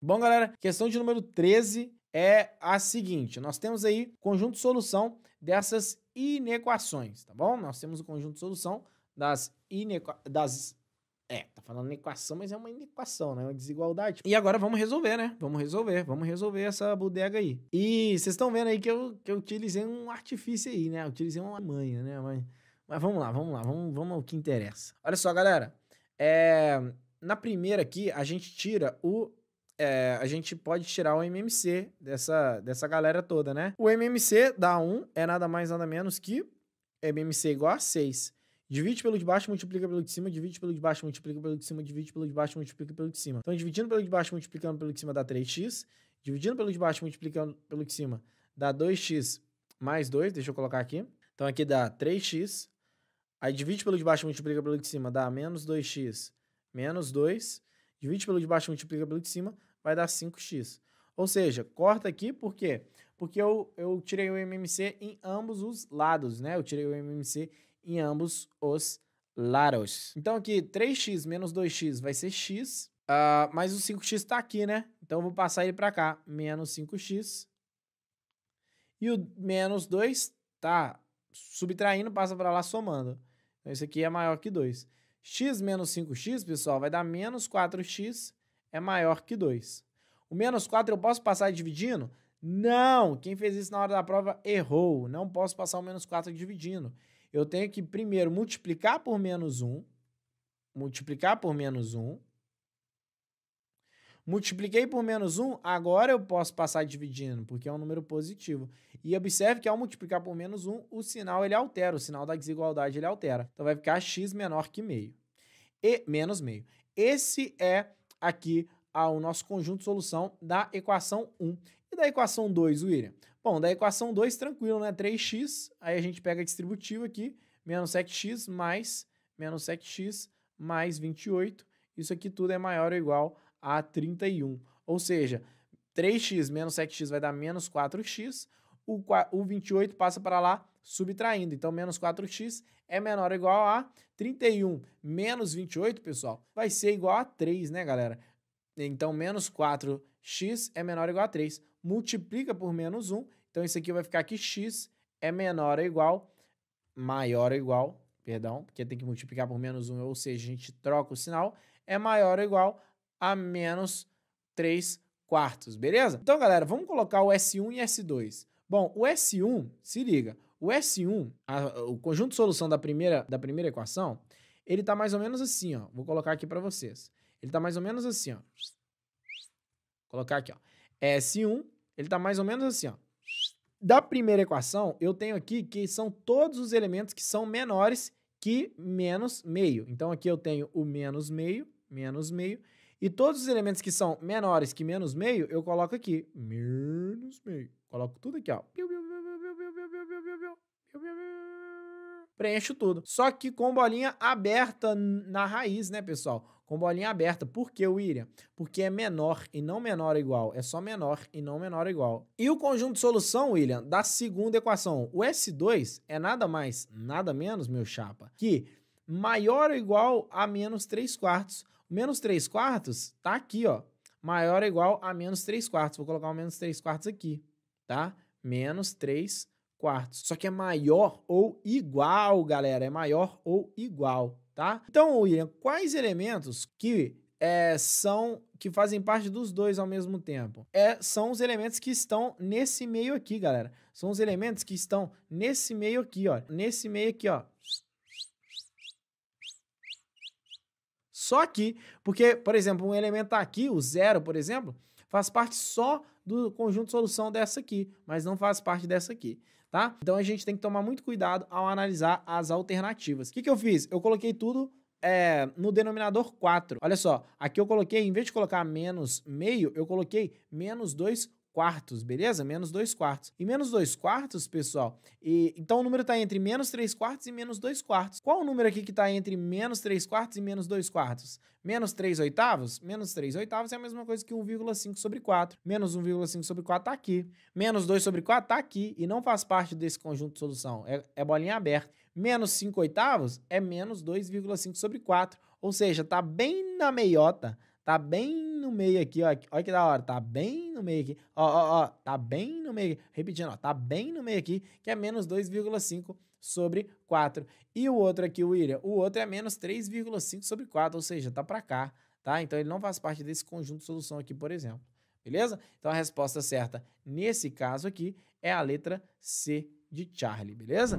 Bom, galera, questão de número 13 é a seguinte: nós temos aí conjunto de solução dessas inequações, tá bom? Nós temos o conjunto de solução das inequações. Das... É, tá falando inequação, mas é uma inequação, né? É uma desigualdade. E agora vamos resolver, né? Vamos resolver, vamos resolver essa bodega aí. E vocês estão vendo aí que eu, que eu utilizei um artifício aí, né? Eu utilizei uma manha, né? Mas, mas vamos lá, vamos lá, vamos, vamos ao que interessa. Olha só, galera. É, na primeira aqui, a gente tira o é, a gente pode tirar o MMC dessa, dessa galera toda, né? O MMC da 1 é nada mais nada menos que MMC igual a 6. Divide pelo de baixo, multiplica pelo de cima, divide pelo de baixo, multiplica pelo de cima, divide pelo de baixo, multiplica pelo de cima. Então, dividindo pelo de baixo, multiplicando pelo de cima dá 3x. Dividindo pelo de baixo, multiplicando pelo de cima dá 2x mais 2. Deixa eu colocar aqui. Então, aqui dá 3x. Aí, divide pelo de baixo, multiplica pelo de cima, dá menos 2x menos 2. Divide pelo de baixo, multiplica pelo de cima, vai dar 5x. Ou seja, corta aqui, por quê? Porque eu, eu tirei o MMC em ambos os lados, né? Eu tirei o MMC em ambos os lados. Então aqui, 3x menos 2x vai ser x, uh, mas o 5x está aqui, né? Então eu vou passar ele para cá, menos 5x. E o menos 2 está subtraindo, passa para lá somando. Então isso aqui é maior que 2. x menos 5x, pessoal, vai dar menos 4x é maior que 2. O menos 4 eu posso passar dividindo? Não! Quem fez isso na hora da prova errou. Não posso passar o menos 4 dividindo. Eu tenho que primeiro multiplicar por menos 1. Multiplicar por menos 1. Multipliquei por menos 1, agora eu posso passar dividindo, porque é um número positivo. E observe que ao multiplicar por menos 1, o sinal ele altera, o sinal da desigualdade ele altera. Então vai ficar x menor que meio. E menos meio. Esse é aqui ao nosso conjunto de solução da equação 1. E da equação 2, William? Bom, da equação 2, tranquilo, né? 3x, aí a gente pega a distributiva aqui, menos 7x mais menos 7x mais 28. Isso aqui tudo é maior ou igual a 31. Ou seja, 3x menos 7x vai dar menos 4x o, o 28 passa para lá subtraindo. Então, menos 4x é menor ou igual a 31 menos 28, pessoal, vai ser igual a 3, né, galera? Então, menos 4x é menor ou igual a 3. Multiplica por menos 1. Então, isso aqui vai ficar que x é menor ou igual, maior ou igual, perdão, porque tem que multiplicar por menos 1, ou seja, a gente troca o sinal, é maior ou igual a menos 3 quartos, beleza? Então, galera, vamos colocar o S1 e S2. Bom, o S1, se liga, o S1, a, o conjunto de solução da primeira, da primeira equação, ele está mais ou menos assim, ó. Vou colocar aqui para vocês. Ele está mais ou menos assim, ó. Vou colocar aqui, ó. S1, ele está mais ou menos assim, ó. Da primeira equação, eu tenho aqui que são todos os elementos que são menores que menos meio. Então, aqui eu tenho o menos meio, menos meio. E todos os elementos que são menores que menos meio, eu coloco aqui, menos meio. Coloco tudo aqui, ó. Preencho tudo. Só que com bolinha aberta na raiz, né, pessoal? Com bolinha aberta. Por que, William? Porque é menor e não menor igual. É só menor e não menor igual. E o conjunto de solução, William, da segunda equação. O S2 é nada mais, nada menos, meu chapa, que maior ou igual a menos 3 quartos. Menos 3 quartos tá aqui, ó. Maior ou igual a menos 3 quartos. Vou colocar o menos 3 quartos aqui tá? Menos 3 quartos. Só que é maior ou igual, galera. É maior ou igual, tá? Então, William, quais elementos que é, são que fazem parte dos dois ao mesmo tempo. É, são os elementos que estão nesse meio aqui, galera. São os elementos que estão nesse meio aqui, ó. Nesse meio aqui, ó. só aqui, porque, por exemplo, um elemento aqui, o zero, por exemplo, faz parte só do conjunto de solução dessa aqui, mas não faz parte dessa aqui. Tá? Então a gente tem que tomar muito cuidado ao analisar as alternativas. O que, que eu fiz? Eu coloquei tudo é, no denominador 4. Olha só, aqui eu coloquei, em vez de colocar menos meio, eu coloquei menos 2 quartos, beleza? Menos 2 quartos. E menos 2 quartos, pessoal, e, então o número está entre menos 3 quartos e menos 2 quartos. Qual o número aqui que está entre menos 3 quartos e menos 2 quartos? Menos 3 oitavos? Menos 3 oitavos é a mesma coisa que 1,5 sobre 4. Menos 1,5 sobre 4 está aqui. Menos 2 sobre 4 está aqui e não faz parte desse conjunto de solução. É, é bolinha aberta. Menos 5 oitavos é menos 2,5 sobre 4. Ou seja, está bem na meiota Tá bem no meio aqui, ó. Olha que da hora. Tá bem no meio aqui. Ó, ó, ó. Tá bem no meio. Repetindo, ó. Tá bem no meio aqui, que é menos 2,5 sobre 4. E o outro aqui, William? O outro é menos 3,5 sobre 4, ou seja, tá para cá, tá? Então ele não faz parte desse conjunto de solução aqui, por exemplo. Beleza? Então a resposta certa nesse caso aqui é a letra C de Charlie, beleza?